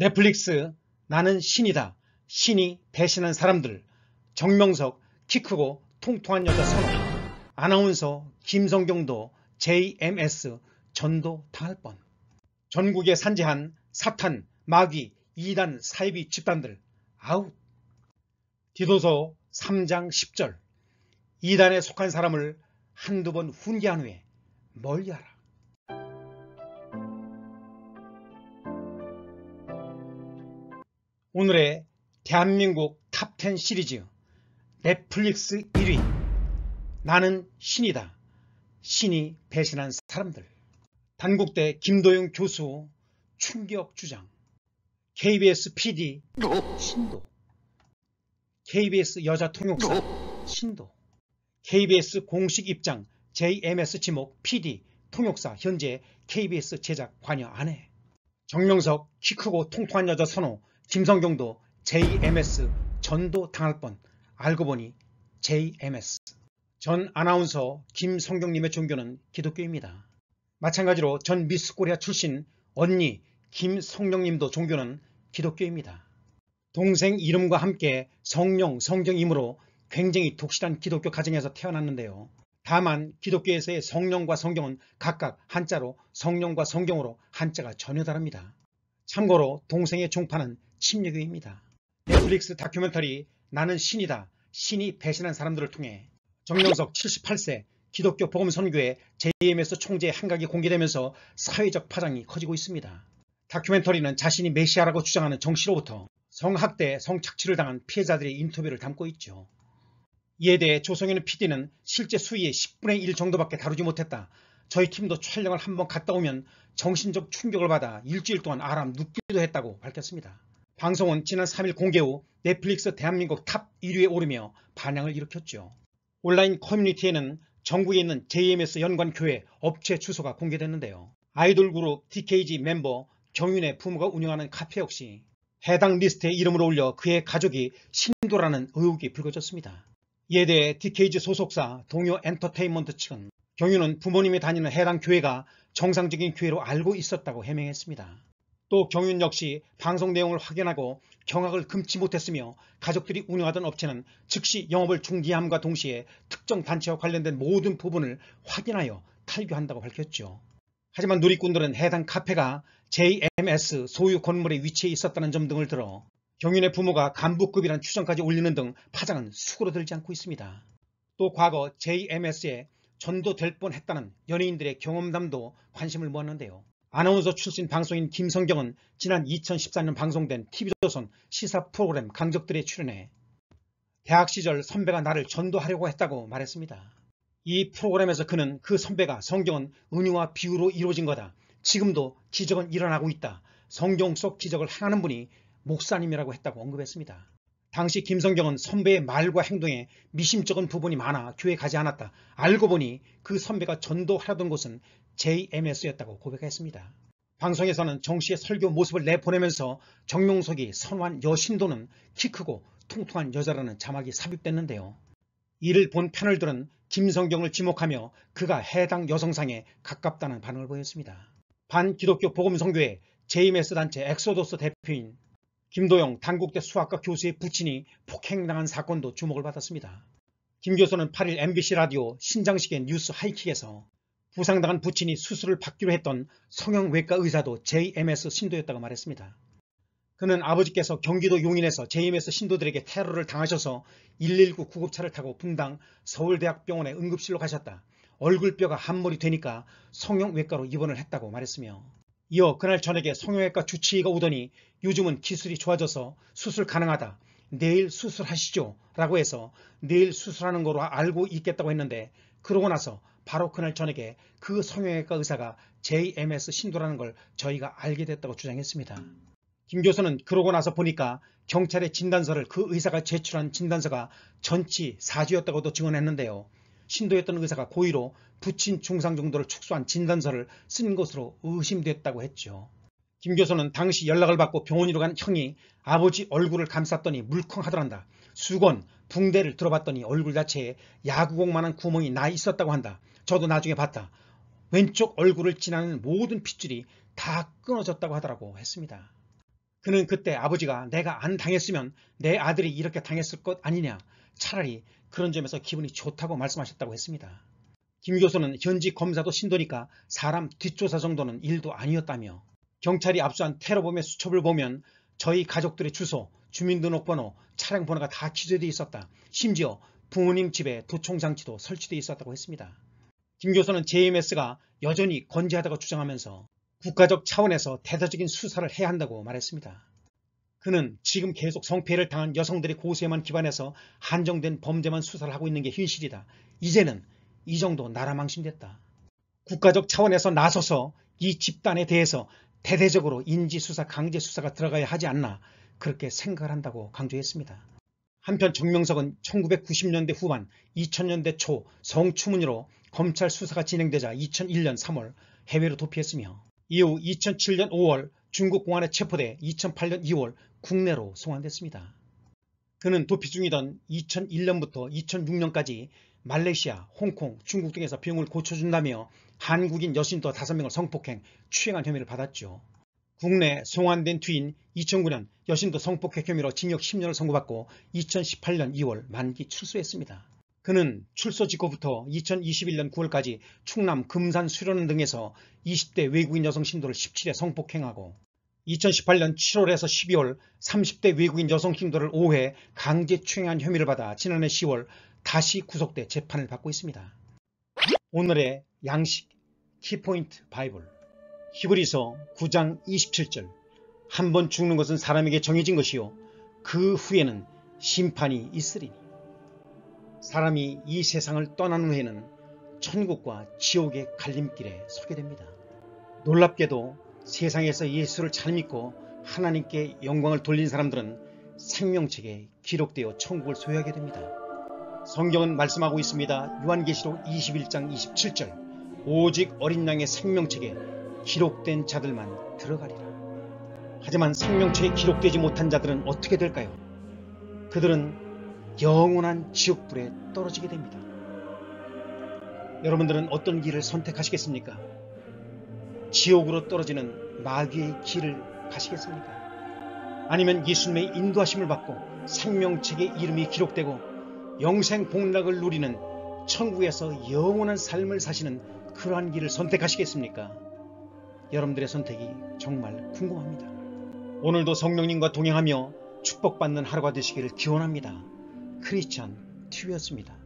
넷플릭스 나는 신이다. 신이 배신한 사람들. 정명석 키 크고 통통한 여자 선호. 아나운서 김성경도 JMS 전도 당할 뻔. 전국에 산재한 사탄, 마귀, 이단, 사이비 집단들 아웃. 디도서 3장 10절. 이단에 속한 사람을 한두 번 훈계한 후에 멀리하라. 오늘의 대한민국 탑10 시리즈 넷플릭스 1위 나는 신이다 신이 배신한 사람들 단국대 김도영 교수 충격 주장 KBS PD 신도 KBS 여자 통역사 신도 KBS 공식 입장 JMS 지목 PD 통역사 현재 KBS 제작 관여 안해 정명석 키 크고 통통한 여자 선호 김성경도 JMS 전도 당할 뻔 알고 보니 JMS 전 아나운서 김성경님의 종교는 기독교입니다. 마찬가지로 전 미스코리아 출신 언니 김성령님도 종교는 기독교입니다. 동생 이름과 함께 성령, 성경이므로 굉장히 독실한 기독교 가정에서 태어났는데요. 다만 기독교에서의 성령과 성경은 각각 한자로 성령과 성경으로 한자가 전혀 다릅니다. 참고로 동생의 종파는 침례교입니다. 넷플릭스 다큐멘터리 나는 신이다. 신이 배신한 사람들을 통해 정명석 78세 기독교 보음선교회 JMS 총재의 한각이 공개되면서 사회적 파장이 커지고 있습니다. 다큐멘터리는 자신이 메시아라고 주장하는 정씨로부터 성학대, 성착취를 당한 피해자들의 인터뷰를 담고 있죠. 이에 대해 조성현 PD는 실제 수위의 10분의 1 정도밖에 다루지 못했다. 저희 팀도 촬영을 한번 갔다 오면 정신적 충격을 받아 일주일 동안 아람 눕기도 했다고 밝혔습니다. 방송은 지난 3일 공개 후 넷플릭스 대한민국 탑 1위에 오르며 반향을 일으켰죠. 온라인 커뮤니티에는 전국에 있는 JMS 연관 교회 업체 주소가 공개됐는데요. 아이돌 그룹 TKG 멤버 경윤의 부모가 운영하는 카페 역시 해당 리스트에 이름을 올려 그의 가족이 신도라는 의혹이 불거졌습니다. 이에 대해 TKG 소속사 동요 엔터테인먼트 측은 경유는 부모님이 다니는 해당 교회가 정상적인 교회로 알고 있었다고 해명했습니다. 또 경윤 역시 방송 내용을 확인하고 경악을 금치 못했으며 가족들이 운영하던 업체는 즉시 영업을 중지함과 동시에 특정 단체와 관련된 모든 부분을 확인하여 탈교한다고 밝혔죠. 하지만 누리꾼들은 해당 카페가 JMS 소유 건물의 위치에 있었다는 점 등을 들어 경윤의 부모가 간부급이라는 추정까지 올리는 등 파장은 수그러들지 않고 있습니다. 또 과거 j m s 에 전도될 뻔했다는 연예인들의 경험담도 관심을 모았는데요. 아나운서 출신 방송인 김성경은 지난 2014년 방송된 TV조선 시사 프로그램 강적들에 출연해 대학 시절 선배가 나를 전도하려고 했다고 말했습니다. 이 프로그램에서 그는 그 선배가 성경은 은유와 비유로 이루어진 거다. 지금도 기적은 일어나고 있다. 성경 속 기적을 행하는 분이 목사님이라고 했다고 언급했습니다. 당시 김성경은 선배의 말과 행동에 미심쩍은 부분이 많아 교회 가지 않았다. 알고 보니 그 선배가 전도하려던 곳은 JMS였다고 고백했습니다. 방송에서는 정 씨의 설교 모습을 내보내면서 정용석이 선한 호 여신도는 키 크고 통통한 여자라는 자막이 삽입됐는데요. 이를 본 패널들은 김성경을 지목하며 그가 해당 여성상에 가깝다는 반응을 보였습니다. 반기독교 복음성교회 JMS 단체 엑소도스 대표인 김도영 단국대 수학과 교수의 부친이 폭행당한 사건도 주목을 받았습니다. 김 교수는 8일 MBC 라디오 신장식의 뉴스 하이킥에서 부상당한 부친이 수술을 받기로 했던 성형외과 의사도 JMS 신도였다고 말했습니다. 그는 아버지께서 경기도 용인에서 JMS 신도들에게 테러를 당하셔서 119 구급차를 타고 분당 서울대학병원에 응급실로 가셨다. 얼굴뼈가 한몰이 되니까 성형외과로 입원을 했다고 말했으며 이어 그날 저녁에 성형외과 주치의가 오더니 요즘은 기술이 좋아져서 수술 가능하다. 내일 수술하시죠. 라고 해서 내일 수술하는 거로 알고 있겠다고 했는데 그러고 나서 바로 그날 저녁에 그 성형외과 의사가 JMS 신도라는 걸 저희가 알게 됐다고 주장했습니다. 김 교수는 그러고 나서 보니까 경찰의 진단서를 그 의사가 제출한 진단서가 전치 4주였다고도 증언했는데요. 신도였던 의사가 고의로 부친 중상 정도를 축소한 진단서를 쓴 것으로 의심됐다고 했죠. 김 교수는 당시 연락을 받고 병원으로 간 형이 아버지 얼굴을 감쌌더니 물컹하더란다. 수건, 붕대를 들어봤더니 얼굴 자체에 야구공만한 구멍이 나 있었다고 한다. 저도 나중에 봤다. 왼쪽 얼굴을 지나는 모든 핏줄이 다 끊어졌다고 하더라고 했습니다. 그는 그때 아버지가 내가 안 당했으면 내 아들이 이렇게 당했을 것 아니냐 차라리 그런 점에서 기분이 좋다고 말씀하셨다고 했습니다. 김 교수는 현지 검사도 신도니까 사람 뒷조사 정도는 일도 아니었다며 경찰이 압수한 테러범의 수첩을 보면 저희 가족들의 주소, 주민등록번호, 차량 번호가 다 기재되어 있었다. 심지어 부모님 집에 도청장치도 설치되어 있었다고 했습니다. 김 교수는 JMS가 여전히 건재하다고 주장하면서 국가적 차원에서 대대적인 수사를 해야 한다고 말했습니다. 그는 지금 계속 성패를 당한 여성들의 고소에만 기반해서 한정된 범죄만 수사를 하고 있는 게 현실이다. 이제는 이 정도 나라 망신됐다. 국가적 차원에서 나서서 이 집단에 대해서 대대적으로 인지수사, 강제수사가 들어가야 하지 않나 그렇게 생각을 한다고 강조했습니다. 한편 정명석은 1990년대 후반 2000년대 초 성추문으로 검찰 수사가 진행되자 2001년 3월 해외로 도피했으며 이후 2007년 5월 중국 공안에 체포돼 2008년 2월 국내로 송환됐습니다. 그는 도피 중이던 2001년부터 2006년까지 말레이시아, 홍콩, 중국 등에서 병을 고쳐준다며 한국인 여신도 5명을 성폭행, 추행한 혐의를 받았죠. 국내 송환된 뒤인 2009년 여신도 성폭행 혐의로 징역 10년을 선고받고 2018년 2월 만기 출소했습니다. 그는 출소 직후부터 2021년 9월까지 충남 금산 수련 원 등에서 20대 외국인 여성 신도를 17회 성폭행하고 2018년 7월에서 12월 30대 외국인 여성 신도를 5회 강제 추행한 혐의를 받아 지난해 10월 다시 구속돼 재판을 받고 있습니다. 오늘의 양식 키포인트 바이블 히브리서 9장 27절 한 번 죽는 것은 사람에게 정해진 것이요 그 후에는 심판이 있으리니 사람이 이 세상을 떠난 후에는 천국과 지옥의 갈림길에 서게 됩니다. 놀랍게도 세상에서 예수를 잘 믿고 하나님께 영광을 돌린 사람들은 생명책에 기록되어 천국을 소유하게 됩니다. 성경은 말씀하고 있습니다. 요한계시록 21장 27절 오직 어린 양의 생명책에 기록된 자들만 들어가리라. 하지만 생명책에 기록되지 못한 자들은 어떻게 될까요? 그들은 영원한 지옥불에 떨어지게 됩니다. 여러분들은 어떤 길을 선택하시겠습니까? 지옥으로 떨어지는 마귀의 길을 가시겠습니까? 아니면 예수님의 인도하심을 받고 생명책의 이름이 기록되고 영생 복락을 누리는 천국에서 영원한 삶을 사시는 그러한 길을 선택하시겠습니까? 여러분들의 선택이 정말 궁금합니다. 오늘도 성령님과 동행하며 축복받는 하루가 되시기를 기원합니다. 크리스천 TV였습니다.